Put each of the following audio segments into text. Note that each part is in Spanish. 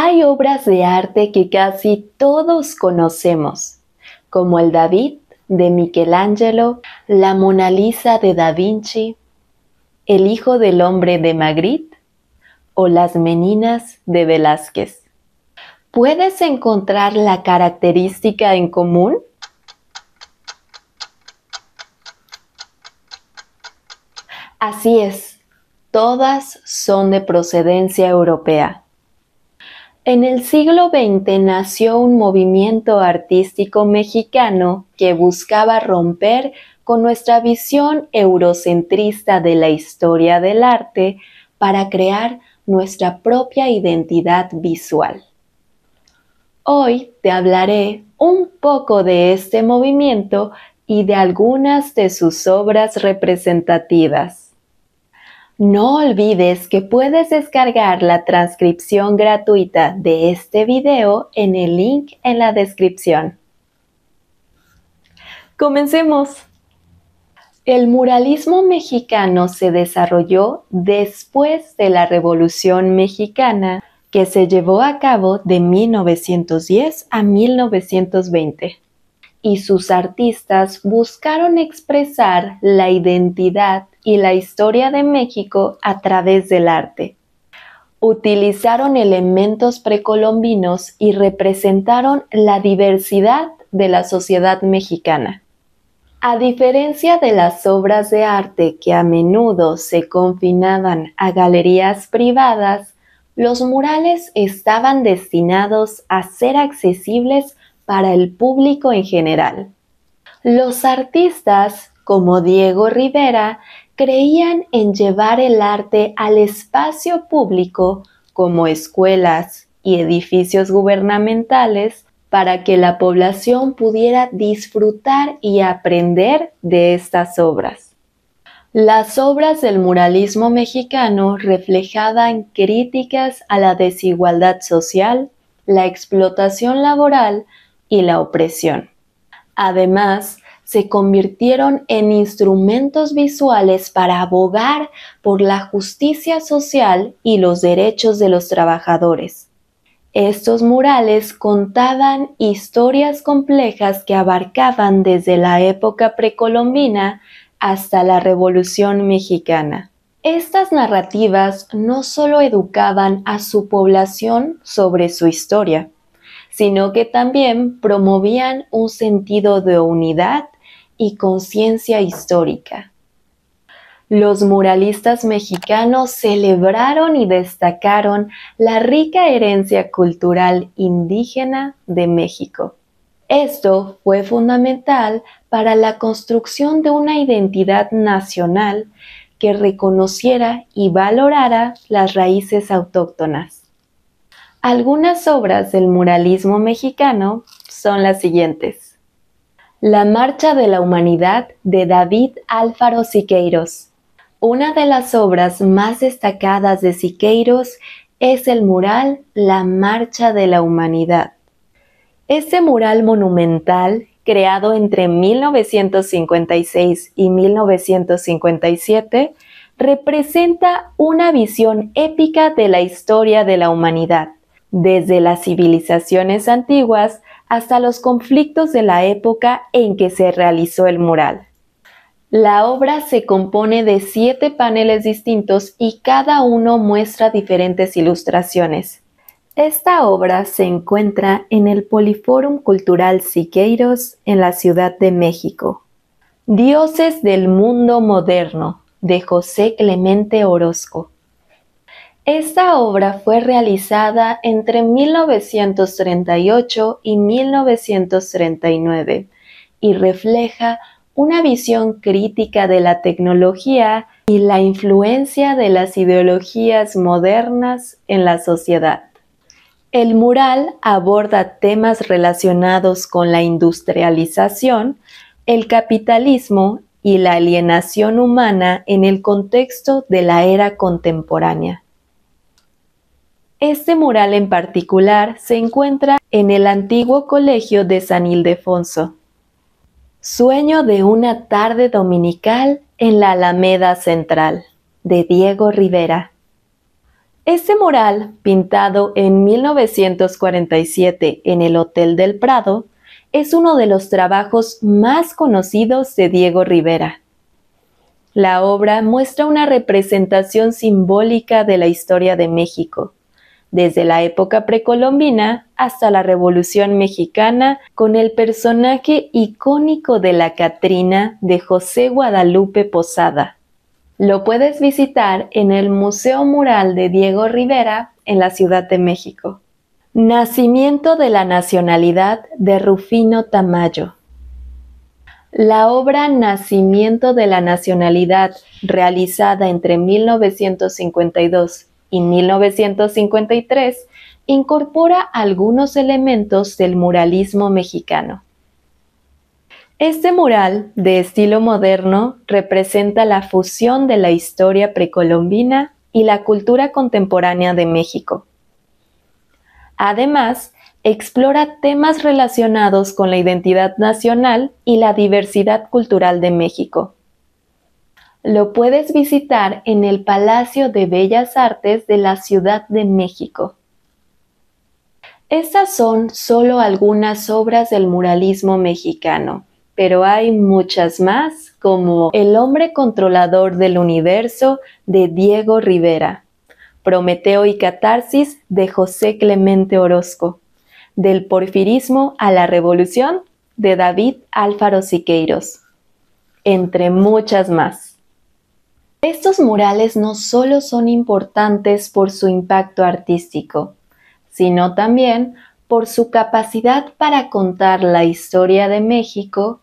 Hay obras de arte que casi todos conocemos, como el David de Michelangelo, la Mona Lisa de Da Vinci, el Hijo del Hombre de Magritte o las Meninas de Velázquez. ¿Puedes encontrar la característica en común? Así es, todas son de procedencia europea. En el siglo XX nació un movimiento artístico mexicano que buscaba romper con nuestra visión eurocentrista de la historia del arte para crear nuestra propia identidad visual. Hoy te hablaré un poco de este movimiento y de algunas de sus obras representativas. No olvides que puedes descargar la transcripción gratuita de este video en el link en la descripción. Comencemos. El muralismo mexicano se desarrolló después de la Revolución Mexicana, que se llevó a cabo de 1910 a 1920 y sus artistas buscaron expresar la identidad y la historia de México a través del arte. Utilizaron elementos precolombinos y representaron la diversidad de la sociedad mexicana. A diferencia de las obras de arte que a menudo se confinaban a galerías privadas, los murales estaban destinados a ser accesibles para el público en general. Los artistas, como Diego Rivera, creían en llevar el arte al espacio público como escuelas y edificios gubernamentales para que la población pudiera disfrutar y aprender de estas obras. Las obras del muralismo mexicano reflejaban críticas a la desigualdad social, la explotación laboral, y la opresión. Además, se convirtieron en instrumentos visuales para abogar por la justicia social y los derechos de los trabajadores. Estos murales contaban historias complejas que abarcaban desde la época precolombina hasta la Revolución Mexicana. Estas narrativas no solo educaban a su población sobre su historia, sino que también promovían un sentido de unidad y conciencia histórica. Los muralistas mexicanos celebraron y destacaron la rica herencia cultural indígena de México. Esto fue fundamental para la construcción de una identidad nacional que reconociera y valorara las raíces autóctonas. Algunas obras del muralismo mexicano son las siguientes. La Marcha de la Humanidad de David Álvaro Siqueiros. Una de las obras más destacadas de Siqueiros es el mural La Marcha de la Humanidad. Este mural monumental, creado entre 1956 y 1957, representa una visión épica de la historia de la humanidad desde las civilizaciones antiguas hasta los conflictos de la época en que se realizó el mural. La obra se compone de siete paneles distintos y cada uno muestra diferentes ilustraciones. Esta obra se encuentra en el Poliforum Cultural Siqueiros en la Ciudad de México. Dioses del Mundo Moderno de José Clemente Orozco. Esta obra fue realizada entre 1938 y 1939 y refleja una visión crítica de la tecnología y la influencia de las ideologías modernas en la sociedad. El mural aborda temas relacionados con la industrialización, el capitalismo y la alienación humana en el contexto de la era contemporánea. Este mural en particular se encuentra en el antiguo colegio de San Ildefonso. Sueño de una tarde dominical en la Alameda Central, de Diego Rivera. Este mural, pintado en 1947 en el Hotel del Prado, es uno de los trabajos más conocidos de Diego Rivera. La obra muestra una representación simbólica de la historia de México desde la época precolombina hasta la Revolución Mexicana, con el personaje icónico de la Catrina de José Guadalupe Posada. Lo puedes visitar en el Museo Mural de Diego Rivera en la Ciudad de México. Nacimiento de la nacionalidad de Rufino Tamayo. La obra Nacimiento de la Nacionalidad, realizada entre 1952 y 1953 incorpora algunos elementos del muralismo mexicano. Este mural de estilo moderno representa la fusión de la historia precolombina y la cultura contemporánea de México. Además, explora temas relacionados con la identidad nacional y la diversidad cultural de México. Lo puedes visitar en el Palacio de Bellas Artes de la Ciudad de México. Estas son solo algunas obras del muralismo mexicano, pero hay muchas más, como El hombre controlador del universo de Diego Rivera, Prometeo y Catarsis de José Clemente Orozco, Del porfirismo a la revolución de David Álvaro Siqueiros, entre muchas más. Estos murales no solo son importantes por su impacto artístico, sino también por su capacidad para contar la historia de México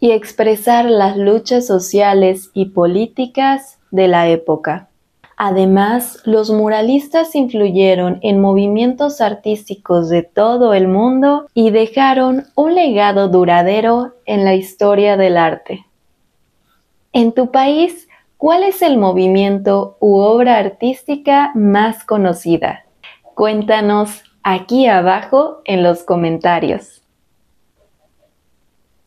y expresar las luchas sociales y políticas de la época. Además, los muralistas influyeron en movimientos artísticos de todo el mundo y dejaron un legado duradero en la historia del arte. En tu país, ¿Cuál es el movimiento u obra artística más conocida? Cuéntanos aquí abajo en los comentarios.